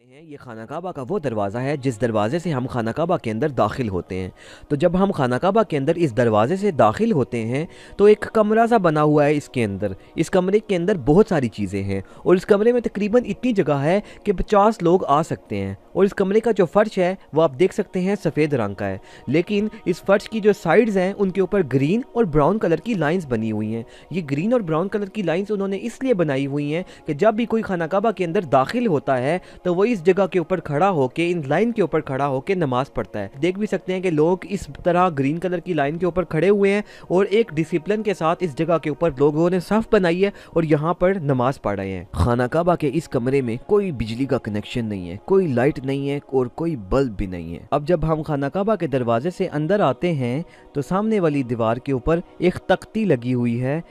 हैं ये खाना काबा का वो दरवाज़ा है जिस दरवाज़े से हम खाना काबा के अंदर दाखिल होते हैं तो जब हम खाना काबा के अंदर इस दरवाज़े से दाखिल होते हैं तो एक कमरा सा बना हुआ है इसके अंदर इस कमरे के अंदर बहुत सारी चीज़ें हैं और इस कमरे में तकरीबन इतनी जगह है कि पचास लोग आ सकते हैं और इस कमरे का जो फ़र्श है वह आप देख सकते हैं सफ़ेद रंग का है लेकिन इस फ़र्श की जो साइड्स हैं उनके ऊपर ग्रीन और ब्राउन कलर की लाइन्स बनी हुई हैं ये ग्रीन और ब्राउन कलर की लाइन्स उन्होंने इसलिए बनाई हुई हैं कि जब भी कोई खाना काबा के अंदर दाखिल होता है तो वो इस जगह के ऊपर खड़ा होके इन लाइन के ऊपर खड़ा होके नमाज पढ़ता है देख भी सकते हैं कि लोग इस तरह ग्रीन कलर की लाइन के ऊपर खड़े हुए हैं और एक डिसिप्लिन के साथ इस जगह के ऊपर लोगों ने सफ बनाई है और यहाँ पर नमाज पढ़ रहे हैं खाना काबा के इस कमरे में कोई बिजली का कनेक्शन नहीं है कोई लाइट नहीं है और कोई बल्ब भी नहीं है अब जब हम खाना काबा के दरवाजे से अंदर आते हैं तो सामने वाली दीवार के ऊपर एक तख्ती लगी हुई है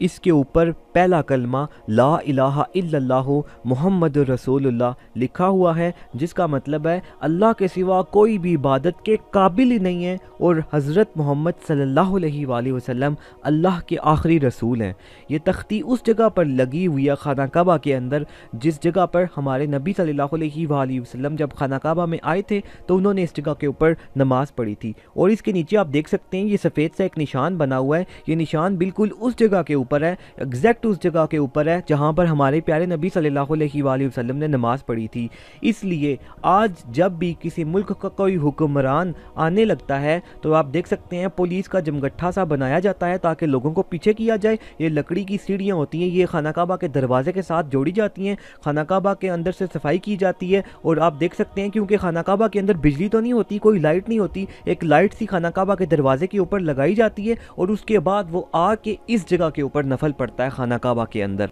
इसके ऊपर पहला कलमा ला इलाहा इल्लल्लाह मोहम्मद रसूलुल्लाह लिखा हुआ है जिसका मतलब है अल्लाह के सिवा कोई भी इबादत के काबिल ही नहीं है और हज़रत मोहम्मद सल्लल्लाहु अलैहि वसल्लम अल्लाह के आखिरी रसूल हैं ये तख्ती उस जगह पर लगी हुई है खाना कबा के अंदर जिस जगह पर हमारे नबी सल्लल्लाहु अलैहि वसल्लम जब खाना कबा में आए थे तो उन्होंने इस जगह के ऊपर नमाज़ पढ़ी थी और इसके नीचे आप देख सकते हैं ये सफ़ेद सा एक निशान बना हुआ है ये निशान बिल्कुल उस जगह के ऊपर ऊपर है एग्जैक्ट उस जगह के ऊपर है जहाँ पर हमारे प्यारे नबी सल्लल्लाहु अलैहि वसल्लम ने नमाज़ पढ़ी थी इसलिए आज जब भी किसी मुल्क का कोई हुक्मरान आने लगता है तो आप देख सकते हैं पुलिस का जमगट्ठा सा बनाया जाता है ताकि लोगों को पीछे किया जाए ये लकड़ी की सीढ़ियाँ होती हैं ये खाना काबा के दरवाजे के साथ जोड़ी जाती हैं खाना काबा के अंदर से सफाई की जाती है और आप देख सकते हैं क्योंकि खाना काबा के अंदर बिजली तो नहीं होती कोई लाइट नहीं होती एक लाइट सी खाना काबा के दरवाजे के ऊपर लगाई जाती है और उसके बाद वो आके इस जगह के ऊपर पर नफल पड़ता है खाना काबा के अंदर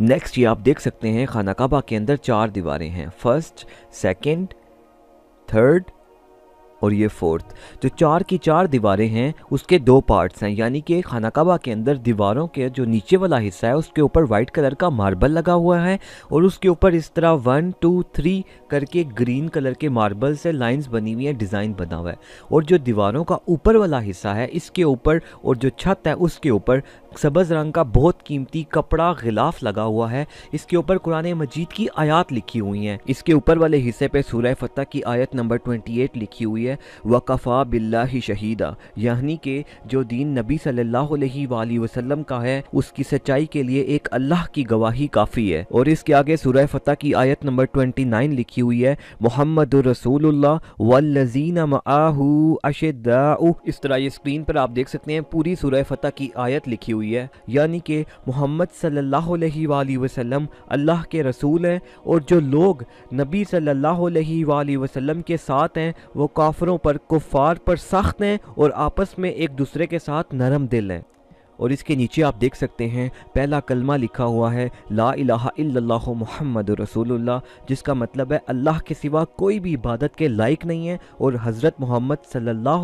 नेक्स्ट ये आप देख सकते हैं खाना काबा के अंदर चार दीवारें हैं फर्स्ट सेकंड, थर्ड और ये फोर्थ जो तो चार की चार दीवारें हैं उसके दो पार्ट्स हैं यानी कि खाना काबा के अंदर दीवारों के जो नीचे वाला हिस्सा है उसके ऊपर वाइट कलर का मार्बल लगा हुआ है और उसके ऊपर इस तरह वन टू थ्री करके ग्रीन कलर के मार्बल से लाइंस बनी हुई हैं डिज़ाइन बना हुआ है और जो दीवारों का ऊपर वाला हिस्सा है इसके ऊपर और जो छत है उसके ऊपर सब्ज़ रंग का बहुत कीमती कपड़ा गिलाफ लगा हुआ है इसके ऊपर कुरान मजीद की आयत लिखी हुई हैं इसके ऊपर वाले हिस्से पे सूरह फतह की आयत नंबर 28 लिखी हुई है वकफ़ा बिल्ला ही शहीदा यानी के जो दीन नबी सल्लल्लाहु अलैहि वसल्लम का है उसकी सच्चाई के लिए एक अल्लाह की गवाही काफ़ी है और इसके आगे सूरह फतह की आयत नंबर नाइन लिखी हुई है मोहम्मद रसूल वजीन इस तरह ये स्क्रीन पर आप देख सकते हैं पूरी सूरह फतह की आयत लिखी हुई हुई है यानी कि मोहम्मद सल्लल्लाहु अलैहि वसल्लम अल्लाह के रसूल हैं और जो लोग नबी सल्लल्लाहु अलैहि वसल्लम के साथ हैं वो काफरों पर कुफार पर सख्त हैं और आपस में एक दूसरे के साथ नरम दिल हैं और इसके नीचे आप देख सकते हैं पहला कलमा लिखा हुआ है ला अला मोहम्मद रसूलुल्लाह जिसका मतलब है अल्लाह के सिवा कोई भी इबादत के लायक नहीं है और हज़रत मोहम्मद सल्ला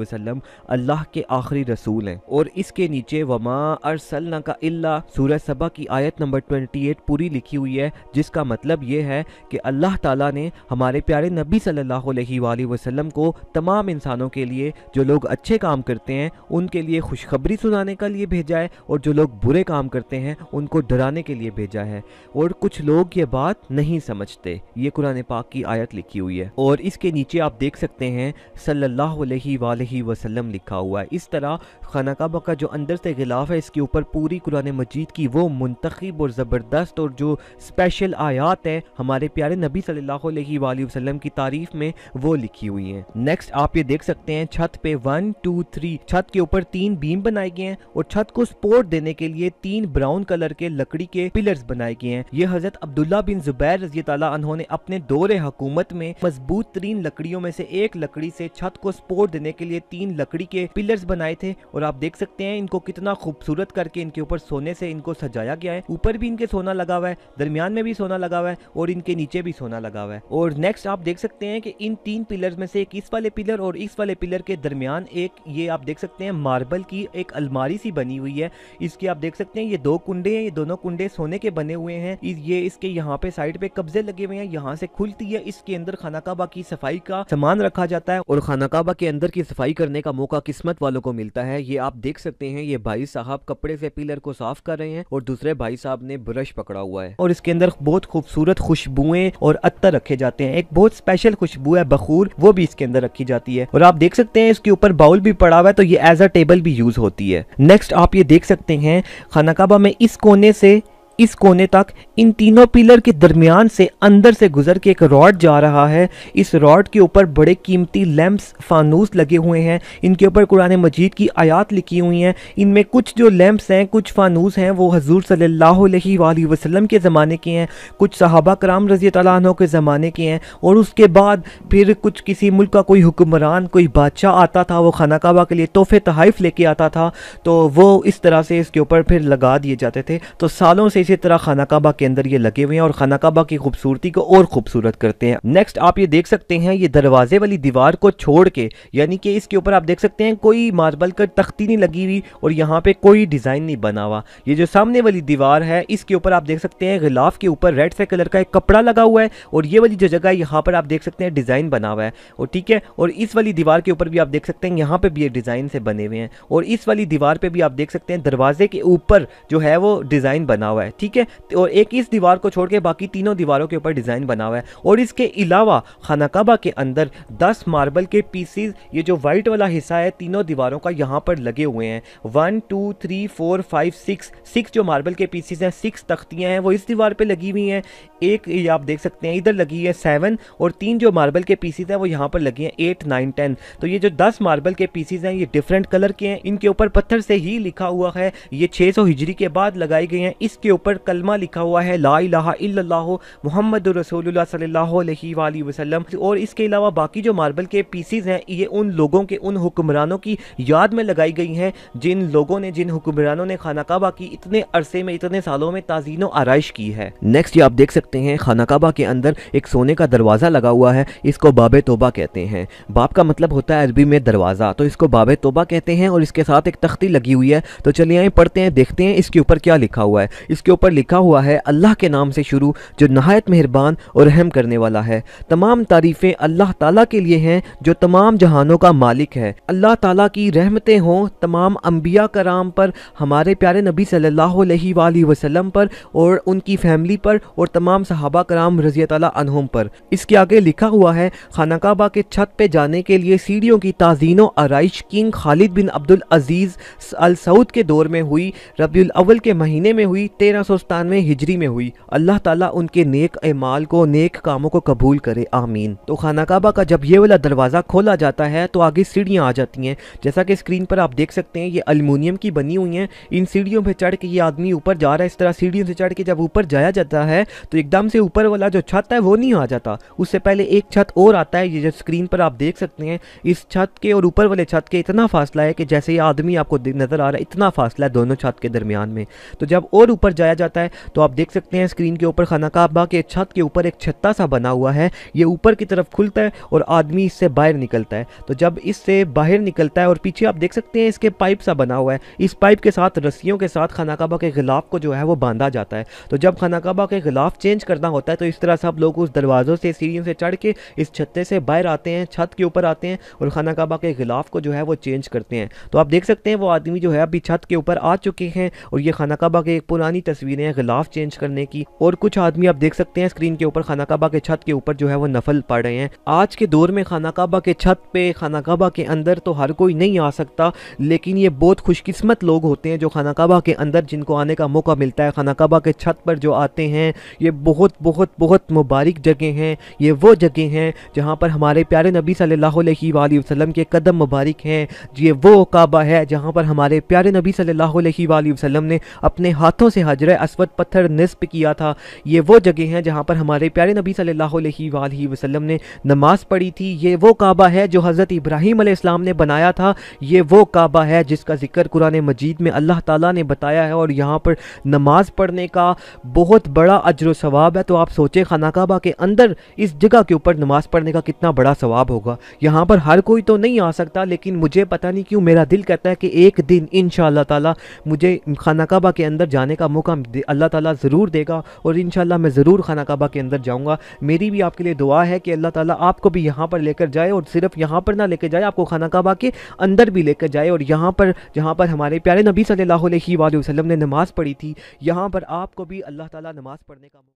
वसलम अल्लाह के आखिरी रसूल हैं और इसके नीचे वमा अरसलना का इल्ला सूरह सबा की आयत नंबर एट पूरी लिखी हुई है जिसका मतलब ये है कि अल्लाह ताला ने हमारे प्यारे नबी सल्ला वसलम को तमाम इंसानों के लिए जो लोग अच्छे काम करते हैं उनके लिए खुशखबरी सुनाने के लिए भेजा है और जो लोग बुरे काम करते हैं उनको डराने के लिए भेजा है और कुछ लोग ये बात नहीं समझते ये कुरान पाक की आयत लिखी हुई है और इसके नीचे आप देख सकते हैं सल्लल्लाहु लिखा हुआ है इस तरह खाना काबा का जो अंदर से गिलाफ है इसके ऊपर पूरी कुरान मजीद की वो मुंतखब और ज़बरदस्त और जो स्पेशल आयात है हमारे प्यारे नबी सल्लल्लाहु अलैहि की तारीफ में वो लिखी हुई है नेक्स्ट आप ये देख सकते हैं छत पे वन टू थ्री छत के ऊपर तीन बीम बनाए गए हैं और छत को सपोर्ट देने के लिए तीन ब्राउन कलर के लकड़ी के पिलर्स बनाए गए हैं ये हजरत अब्दुल्ला बिन जुबैर रजी उन्होंने अपने दौरे हुकूमत में मजबूत तरीन लकड़ियों में से एक लकड़ी से छत को सपोर्ट देने के लिए तीन लकड़ी के पिलर्स बनाए थे और आप देख सकते हैं इनको कितना खूबसूरत करके इनके ऊपर सोने से इनको सजाया गया है ऊपर भी इनके सोना लगा हुआ है दरमियान में भी सोना लगा हुआ है और इनके नीचे भी सोना लगा हुआ है और नेक्स्ट आप देख सकते हैं कि इन तीन पिलर में से एक इस वाले पिलर और इस वाले पिलर के दरमियान एक ये आप देख सकते हैं मार्बल की एक अलमारी जाली सी बनी हुई है इसके आप देख सकते हैं ये दो कुंडे हैं ये दोनों कुंडे सोने के बने हुए हैं ये इसके यहाँ पे साइड पे कब्जे लगे हुए हैं यहाँ से खुलती है इसके अंदर खाना काबा की सफाई का सामान रखा जाता है और खाना काबा के अंदर की सफाई करने का मौका किस्मत वालों को मिलता है ये आप देख सकते हैं ये भाई साहब कपड़े से पिलर को साफ कर रहे हैं और दूसरे भाई साहब ने ब्रश पकड़ा हुआ है और इसके अंदर बहुत खूबसूरत खुशबुएं और अत्तर रखे जाते हैं एक बहुत स्पेशल खुशबू है बखूर वो भी इसके अंदर रखी जाती है और आप देख सकते हैं इसके ऊपर बाउल भी पड़ा हुआ है तो ये एज अ टेबल भी यूज होती है नेक्स्ट आप ये देख सकते हैं खाना में इस कोने से इस कोने तक इन तीनों पिलर के दरमियान से अंदर से गुजर के एक रॉड जा रहा है इस रॉड के ऊपर बड़े कीमती लैंप्स फानूस लगे हुए हैं इनके ऊपर कुरान मजीद की आयात लिखी हुई हैं इनमें कुछ जो लैंप्स हैं कुछ फानूस हैं वो हजूर सल्ला वसलम के ज़माने के हैं कुछ सहाबा कराम रजी तैन के ज़माने के हैं और उसके बाद फिर कुछ किसी मुल्क का कोई हुक्मरान कोई बादशाह आता था वो खाना काबा के लिए तोहफे तहफ़ लेके आता था तो वो इस तरह से इसके ऊपर फिर लगा दिए जाते थे तो सालों से इसी तरह खानाकाबा के अंदर ये लगे हुए हैं और खानाकाबा की खूबसूरती को और खूबसूरत करते हैं नेक्स्ट आप ये देख सकते हैं ये दरवाजे वाली दीवार को छोड़ के यानी कि इसके ऊपर आप देख सकते हैं कोई मार्बल का तख्ती नहीं लगी हुई और यहाँ पे कोई डिज़ाइन नहीं बना हुआ ये जो सामने वाली दीवार है इसके ऊपर आप देख सकते हैं गिलाफ के ऊपर रेड से कलर का एक कपड़ा लगा हुआ है और ये वाली जो जगह है यहाँ पर आप देख सकते हैं डिज़ाइन बना हुआ है और ठीक है और इस वाली दीवार के ऊपर भी आप देख सकते हैं यहाँ पर भी ये डिज़ाइन से बने हुए हैं और इस वाली दीवार पर भी आप देख सकते हैं दरवाजे के ऊपर जो है वो डिज़ाइन बना हुआ है ठीक है और एक इस दीवार को छोड़ के बाकी तीनों दीवारों के ऊपर डिज़ाइन बना हुआ है और इसके अलावा खाना के अंदर दस मार्बल के पीसीज ये जो वाइट वाला हिस्सा है तीनों दीवारों का यहाँ पर लगे हुए हैं one two three four five six six जो मार्बल के पीसीज हैं सिक्स तख्तियाँ हैं वो इस दीवार पर लगी हुई हैं एक ये आप देख सकते हैं इधर लगी है सेवन और तीन जो मार्बल के पीसीज हैं वो यहाँ पर लगी हैं एट नाइन टेन तो ये जो दस मार्बल के पीसीज हैं ये डिफरेंट कलर के हैं इनके ऊपर पत्थर से ही लिखा हुआ है ये सौ हिजरी के बाद लगाई गई हैं इसके ऊपर ऊपर कलमा लिखा हुआ है ला इला मोहम्मद रसोल्ला वसल्लम और इसके अलावा बाकी जो मार्बल के पीसीज हैं ये उन लोगों के उन हुक्मरानों की याद में लगाई गई हैं जिन लोगों ने जिन हुक्मरानों ने खाना काबा की इतने अरसे में इतने सालों में ताजीन आरइश की है नेक्स्ट ये आप देख सकते हैं खाना काबा के अंदर एक सोने का दरवाज़ा लगा हुआ है इसको बाब तोबा कहते हैं बाप का मतलब होता है अरबी में दरवाज़ा तो इसको बाब तोबा कहते हैं और इसके साथ एक तख्ती लगी हुई है तो चलिए आए पढ़ते हैं देखते हैं इसके ऊपर क्या लिखा हुआ है इसके ऊपर लिखा हुआ है अल्लाह के नाम से शुरू जो नहायत मेहरबान और रहम करने वाला है तमाम तारीफ़ें अल्लाह ताला के लिए हैं जो तमाम जहानों का मालिक है अल्लाह ताला की रहमतें हों तमाम अम्बिया कराम पर हमारे प्यारे नबी सल्लल्लाहु अलैहि वसल्लम पर और उनकी फैमिली पर और तमाम सहाबा कराम रज़ी तहम पर इसके आगे लिखा हुआ है खाना काबा के छत पर जाने के लिए सीढ़ियों की ताजीन आरइश King Khalid bin Abdul Aziz Al Saud के दौर में हुई रबी अव्वल के महीने में हुई तेरह सौ हिजरी में हुई अल्लाह ताला उनके नेक अमाल को नेक कामों को कबूल करे आमीन तो खाना काबा का जब ये वाला दरवाज़ा खोला जाता है तो आगे सीढ़ियाँ आ जाती हैं जैसा कि स्क्रीन पर आप देख सकते हैं ये अलमोनियम की बनी हुई हैं इन सीढ़ियों पर चढ़ के ये आदमी ऊपर जा रहा है इस तरह सीढ़ियों से चढ़ के जब ऊपर जाया जाता है तो एकदम से ऊपर वाला जो छत है वो नहीं आ जाता उससे पहले एक छत और आता है ये जो स्क्रीन पर आप देख सकते हैं इस छत के और ऊपर वाले छत के इतना फासला है कि जैसे ये आदमी आपको नज़र आ रहा है इतना फासला है दोनों छत के दरमियान में तो जब और ऊपर जाया जाता है तो आप देख सकते हैं स्क्रीन के ऊपर खाना काबा के छत के ऊपर एक छत्ता सा बना हुआ है ये ऊपर की तरफ खुलता है और आदमी इससे बाहर निकलता है तो जब इससे बाहर निकलता है और पीछे आप देख सकते हैं इसके पाइप सा बना हुआ है इस पाइप के साथ रस्सियों के साथ खाना काबा के गिलाफ को जो है वो बांधा जाता है तो जब खाना काबा के गिलाफ चेंज करना होता है तो इस तरह सब लोग उस दरवाज़ों से सीढ़ियों से चढ़ के इस छत्ते से बाहर आते हैं छत के ऊपर आते हैं और खाना काबा के गिलाफ को जो है वो चेंज करते हैं तो आप देख सकते हैं वो आदमी जो है अभी छत के ऊपर आ चुके हैं और ये खाना काबा की एक पुरानी तस्वीरें हैं गिलाफ चेंज करने की और कुछ आदमी आप देख सकते हैं स्क्रीन के ऊपर खाना काबा के छत के ऊपर जो है वो नफल पड़ रहे हैं आज के दौर में खाना काबा के छत पे खाना काबा के अंदर तो हर कोई नहीं आ सकता लेकिन ये बहुत खुशकिस्मत लोग होते हैं जो खाना काबा के अंदर जिनको आने का मौका मिलता है खाना काबा के छत पर जो आते हैं ये बहुत बहुत बहुत मुबारक जगह हैं ये वो जगह हैं जहाँ पर हमारे प्यारे नबी सल्लल्लाहु अलैहि वसल्लम के कदम मुबारक हैं ये वो काबा है जहाँ पर हमारे प्यारे नबी सल्लल्लाहु अलैहि वसल्लम ने अपने हाथों से हाजिर हजर असवद पत्थर नस्ब किया था ये वो जगह हैं जहाँ पर हमारे प्यारे नबी सल्लल्लाहु अलैहि वसल्लम ने नमाज पढ़ी थी ये वो काबा है जो हज़रत इब्राहिम इस्लाम ने बनाया था ये वो काबा है जिसका जिक्र कुरान मजीद में अल्लाह ताला ने बताया है और यहाँ पर नमाज पढ़ने का बहुत बड़ा अजर वाब है तो आप सोचें खाना काबा के अंदर इस जगह के ऊपर नमाज पढ़ने का कितना बड़ा स्वाब होगा यहाँ पर हर कोई तो नहीं आ सकता लेकिन मुझे पता नहीं क्यों मेरा दिल कहता है कि एक दिन इन शाह मुझे खाना काबा के अंदर जाने का मौका इनाम अल्लाह ताला ज़रूर देगा और इन मैं ज़रूर खाना कबा के अंदर जाऊँगा मेरी भी आपके लिए दुआ है कि अल्लाह ताली आपको भी यहाँ पर लेकर जाए और सिर्फ यहाँ पर ना लेकर जाए आपको खाना काबा के अंदर भी लेकर जाए और यहाँ पर जहाँ पर हमारे प्यारे नबी सल्ला वसलम ने नमाज़ पढ़ी थी यहाँ पर आपको भी अल्लाह ताली नमाज़ पढ़ने का